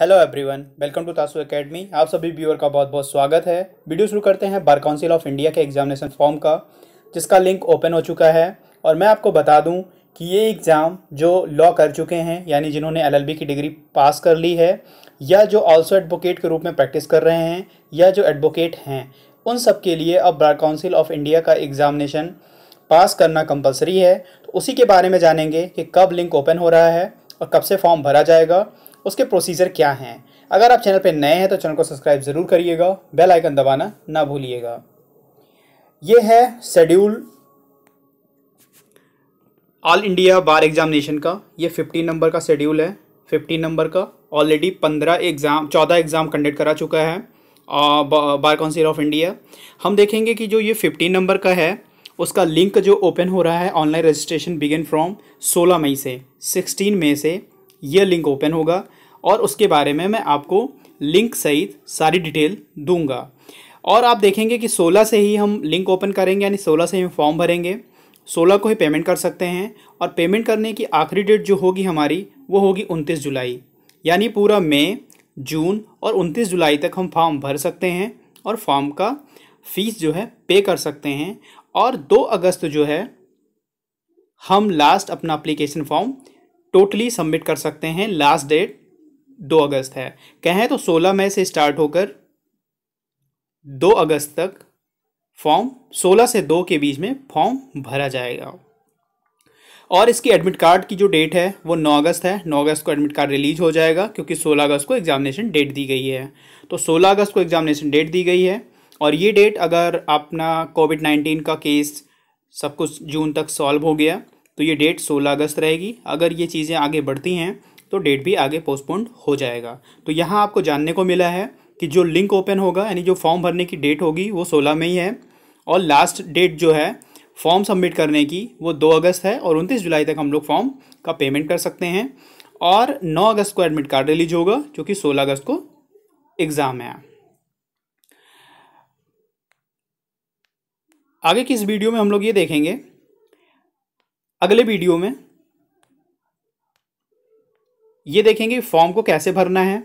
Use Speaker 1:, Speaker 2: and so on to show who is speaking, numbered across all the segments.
Speaker 1: hello everyone welcome to Tasu academy आप सभी viewer का बहुत बहुत स्वागत है वीडियो शुरू करते हैं बार काउंसिल ऑफ इंडिया के एग्जामिनेशन फॉर्म का जिसका लिंक ओपन हो चुका है और मैं आपको बता दूं कि ये एग्ज़ाम जो लॉ कर चुके हैं यानी जिन्होंने एलएलबी की डिग्री पास कर ली है या जो ऑल्सो एडवोकेट के रूप में प्रैक्टिस कर रहे हैं या जो एडवोकेट हैं उन सब के लिए अब बार काउंसिल ऑफ इंडिया का एग्ज़ामिनेशन पास करना कंपलसरी है तो उसी के बारे में जानेंगे कि कब लिंक ओपन हो रहा है और कब से फॉर्म भरा जाएगा उसके प्रोसीजर क्या हैं अगर आप चैनल पर नए हैं तो चैनल को सब्सक्राइब ज़रूर करिएगा बेल आइकन दबाना ना भूलिएगा ये है schedule all India bar examination का ये फिफ्टीन नंबर का शेड्यूल है फिफ्टीन नंबर का ऑलरेडी पंद्रह एग्ज़ाम चौदह एग्ज़ाम कंडक्ट करा चुका है बार काउंसिल ऑफ इंडिया हम देखेंगे कि जो ये फिफ्टीन नंबर का है उसका लिंक जो ओपन हो रहा है ऑनलाइन रजिस्ट्रेशन बिगिन फ्रॉम सोलह मई से सिक्सटीन मई से यह लिंक ओपन होगा और उसके बारे में मैं आपको लिंक सहित सारी डिटेल दूंगा और आप देखेंगे कि 16 से ही हम लिंक ओपन करेंगे यानी 16 से ही फॉर्म भरेंगे 16 को ही पेमेंट कर सकते हैं और पेमेंट करने की आखिरी डेट जो होगी हमारी वो होगी 29 जुलाई यानी पूरा मई जून और 29 जुलाई तक हम फॉर्म भर सकते हैं और फॉर्म का फीस जो है पे कर सकते हैं और दो अगस्त जो है हम लास्ट अपना अप्लीकेशन फॉर्म टोटली सबमिट कर सकते हैं लास्ट डेट दो अगस्त है कहें तो सोलह मई से स्टार्ट होकर दो अगस्त तक फॉर्म सोलह से दो के बीच में फॉर्म भरा जाएगा और इसकी एडमिट कार्ड की जो डेट है वो नौ अगस्त है नौ अगस्त को एडमिट कार्ड रिलीज हो जाएगा क्योंकि सोलह अगस्त को एग्जामिनेशन डेट दी गई है तो सोलह अगस्त को एग्जामिनेशन डेट दी गई है और ये डेट अगर अपना कोविड नाइन्टीन का केस सब कुछ जून तक सॉल्व हो गया तो ये डेट सोलह अगस्त रहेगी अगर ये चीज़ें आगे बढ़ती हैं तो डेट भी आगे पोस्टपोन हो जाएगा तो यहाँ आपको जानने को मिला है कि जो लिंक ओपन होगा यानी जो फॉर्म भरने की डेट होगी वो सोलह में ही है और लास्ट डेट जो है फॉर्म सबमिट करने की वो दो अगस्त है और उनतीस जुलाई तक हम लोग फॉर्म का पेमेंट कर सकते हैं और नौ अगस्त को एडमिट कार्ड रिलीज होगा जो कि सोलह अगस्त को एग्ज़ाम है आगे की इस वीडियो में हम लोग ये देखेंगे अगले वीडियो में ये देखेंगे फॉर्म को कैसे भरना है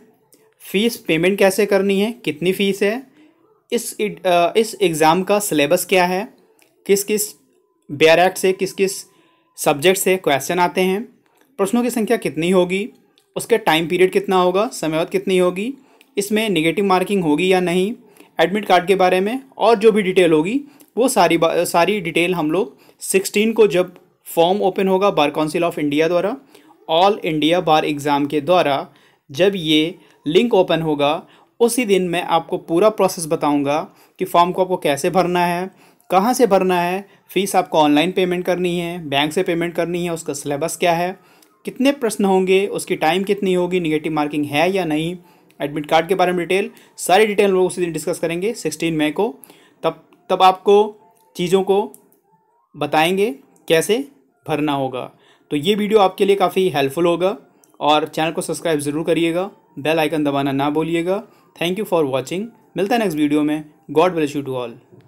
Speaker 1: फ़ीस पेमेंट कैसे करनी है कितनी फ़ीस है इस इस एग्ज़ाम का सिलेबस क्या है किस किस बेयर एक्ट से किस किस सब्जेक्ट से क्वेश्चन आते हैं प्रश्नों की संख्या कितनी होगी उसके टाइम पीरियड कितना होगा समयवत कितनी होगी इसमें निगेटिव मार्किंग होगी या नहीं एडमिट कार्ड के बारे में और जो भी डिटेल होगी वो सारी सारी डिटेल हम लोग सिक्सटीन को जब फॉर्म ओपन होगा बार काउंसिल ऑफ इंडिया द्वारा ऑल इंडिया बार एग्ज़ाम के द्वारा जब ये लिंक ओपन होगा उसी दिन मैं आपको पूरा प्रोसेस बताऊंगा कि फॉर्म को आपको कैसे भरना है कहाँ से भरना है फ़ीस आपको ऑनलाइन पेमेंट करनी है बैंक से पेमेंट करनी है उसका सिलेबस क्या है कितने प्रश्न होंगे उसकी टाइम कितनी होगी निगेटिव मार्किंग है या नहीं एडमिट कार्ड के बारे में डिटेल सारी डिटेल लोग उसी दिन डिस्कस करेंगे सिक्सटीन मई को तब तब आपको चीज़ों को बताएंगे कैसे भरना होगा तो ये वीडियो आपके लिए काफ़ी हेल्पफुल होगा और चैनल को सब्सक्राइब ज़रूर करिएगा बेल आइकन दबाना ना बोलिएगा थैंक यू फॉर वॉचिंग मिलता है नेक्स्ट वीडियो में god bless you to all